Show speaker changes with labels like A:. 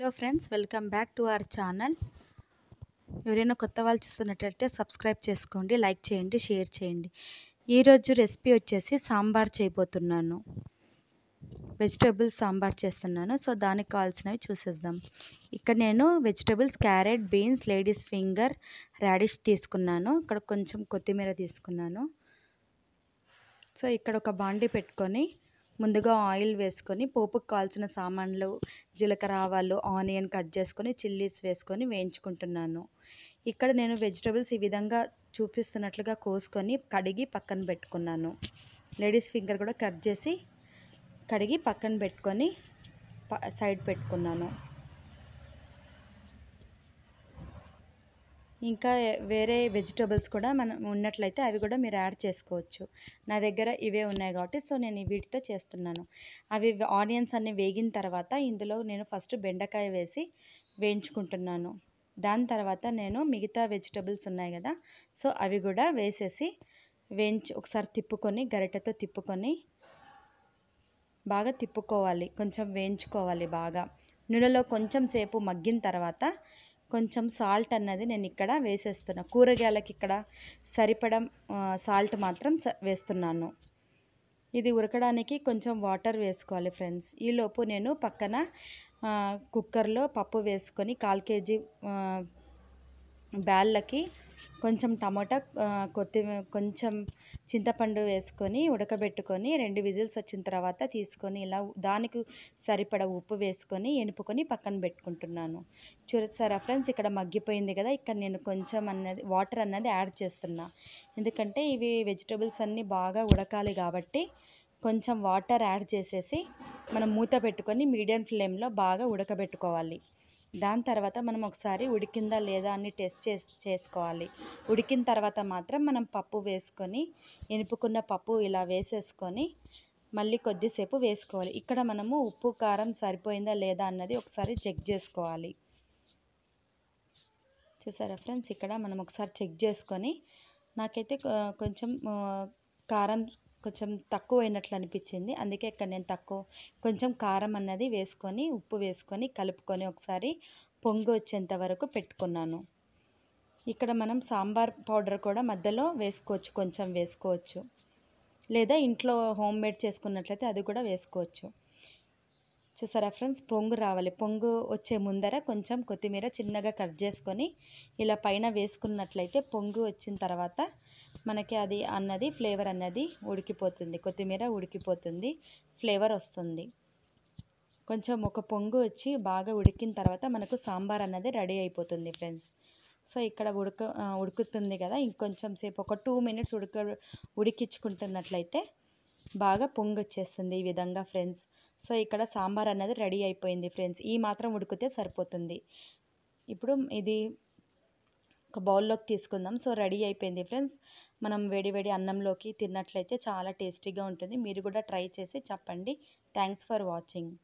A: hello friends welcome back to our channel ఎవరైనా కొత్త వాళ్ళు చూస్తున్నట్లయితే సబ్స్క్రైబ్ చేసుకోండి లైక్ చేయండి షేర్ చేయండి ఈరోజు రెసిపీ వచ్చేసి సాంబార్ చేయబోతున్నాను వెజిటేబుల్స్ సాంబార్ చేస్తున్నాను సో దానికి కావాల్సినవి చూసేద్దాం ఇక్కడ నేను vegetables carrot beans ladies finger radish తీసుకున్నాను ఇక్కడ కొంచెం కొత్తిమీర తీసుకున్నాను సో ఇక్కడ ఒక బాండీ పెట్టుకొని ముందుగా ఆయిల్ వేసుకొని పోపుకు కావాల్సిన సామాన్లు జీలకర్ర ఆవాలు ఆనియన్ కట్ చేసుకొని చిల్లీస్ వేసుకొని వేయించుకుంటున్నాను ఇక్కడ నేను వెజిటబుల్స్ ఈ విధంగా చూపిస్తున్నట్లుగా కోసుకొని కడిగి పక్కన పెట్టుకున్నాను లేడీస్ ఫింగర్ కూడా కట్ చేసి కడిగి పక్కన పెట్టుకొని సైడ్ పెట్టుకున్నాను ఇంకా వేరే వెజిటబుల్స్ కూడా మనం ఉన్నట్లయితే అవి కూడా మీరు యాడ్ చేసుకోవచ్చు నా దగ్గర ఇవే ఉన్నాయి కాబట్టి సో నేను వీటితో చేస్తున్నాను అవి ఆనియన్స్ అన్ని వేగిన తర్వాత ఇందులో నేను ఫస్ట్ బెండకాయ వేసి వేయించుకుంటున్నాను దాని తర్వాత నేను మిగతా వెజిటబుల్స్ ఉన్నాయి కదా సో అవి కూడా వేసేసి వేయించి ఒకసారి తిప్పుకొని గరిటెతో తిప్పుకొని బాగా తిప్పుకోవాలి కొంచెం వేయించుకోవాలి బాగా నూనెలో కొంచెం సేపు మగ్గిన తర్వాత కొంచెం సాల్ట్ అన్నది నేను ఇక్కడ వేసేస్తున్నా కూరగాయలకి ఇక్కడ సరిపడం సాల్ట్ మాత్రం వేస్తున్నాను ఇది ఉరకడానికి కొంచెం వాటర్ వేసుకోవాలి ఫ్రెండ్స్ ఈలోపు నేను పక్కన కుక్కర్లో పప్పు వేసుకొని కాల్ కేజీ బ్యాళ్ళకి కొంచెం టమోటా కొత్తిమీర కొంచెం చింతపండు వేసుకొని ఉడకబెట్టుకొని రెండు విజిల్స్ వచ్చిన తర్వాత తీసుకొని ఇలా దానికి సరిపడ ఉప్పు వేసుకొని ఎనుపుకొని పక్కన పెట్టుకుంటున్నాను చూసారా ఫ్రెండ్స్ ఇక్కడ మగ్గిపోయింది కదా ఇక్కడ నేను కొంచెం అన్నది వాటర్ అన్నది యాడ్ చేస్తున్నా ఎందుకంటే ఇవి వెజిటబుల్స్ అన్నీ బాగా ఉడకాలి కాబట్టి కొంచెం వాటర్ యాడ్ చేసేసి మనం మూత పెట్టుకొని మీడియం ఫ్లేమ్లో బాగా ఉడకబెట్టుకోవాలి దాని తర్వాత మనం ఒకసారి ఉడికిందా లేదా అని టెస్ట్ చేసి చేసుకోవాలి ఉడికిన తర్వాత మాత్రం మనం పప్పు వేసుకొని ఎనుపుకున్న పప్పు ఇలా వేసేసుకొని మళ్ళీ కొద్దిసేపు వేసుకోవాలి ఇక్కడ మనము ఉప్పు కారం సరిపోయిందా లేదా అన్నది ఒకసారి చెక్ చేసుకోవాలి చూసారా ఫ్రెండ్స్ ఇక్కడ మనం ఒకసారి చెక్ చేసుకొని నాకైతే కొంచెం కారం కొంచెం తక్కువ అయినట్లు అనిపించింది అందుకే ఇక్కడ నేను తక్కువ కొంచెం కారం అన్నది వేసుకొని ఉప్పు వేసుకొని కలుపుకొని ఒకసారి పొంగి వచ్చేంత వరకు పెట్టుకున్నాను ఇక్కడ మనం సాంబార్ పౌడర్ కూడా మధ్యలో వేసుకోవచ్చు కొంచెం వేసుకోవచ్చు లేదా ఇంట్లో హోమ్ మేడ్ చేసుకున్నట్లయితే అది కూడా వేసుకోవచ్చు చూసారా ఫ్రెండ్స్ పొంగు రావాలి పొంగు వచ్చే ముందర కొంచెం కొత్తిమీర చిన్నగా కట్ చేసుకొని ఇలా పైన వేసుకున్నట్లయితే పొంగు వచ్చిన తర్వాత మనకి అది అన్నది ఫ్లేవర్ అన్నది ఉడికిపోతుంది కొత్తిమీర ఉడికిపోతుంది ఫ్లేవర్ వస్తుంది కొంచెం ఒక పొంగు వచ్చి బాగా ఉడికిన తర్వాత మనకు సాంబార్ అన్నది రెడీ అయిపోతుంది ఫ్రెండ్స్ సో ఇక్కడ ఉడక ఉడుకుతుంది కదా ఇంకొంచెం సేపు ఒక టూ మినిట్స్ ఉడక ఉడికించుకుంటున్నట్లయితే బాగా పొంగు వచ్చేస్తుంది ఈ విధంగా ఫ్రెండ్స్ సో ఇక్కడ సాంబార్ అన్నది రెడీ అయిపోయింది ఫ్రెండ్స్ ఈ మాత్రం ఉడికితే సరిపోతుంది ఇప్పుడు ఇది బౌల్లోకి తీసుకుందాం సో రెడీ అయిపోయింది ఫ్రెండ్స్ మనం వేడి వేడి అన్నంలోకి తిన్నట్లయితే చాలా టేస్టీగా ఉంటుంది మీరు కూడా ట్రై చేసి చెప్పండి థ్యాంక్స్ ఫర్ వాచింగ్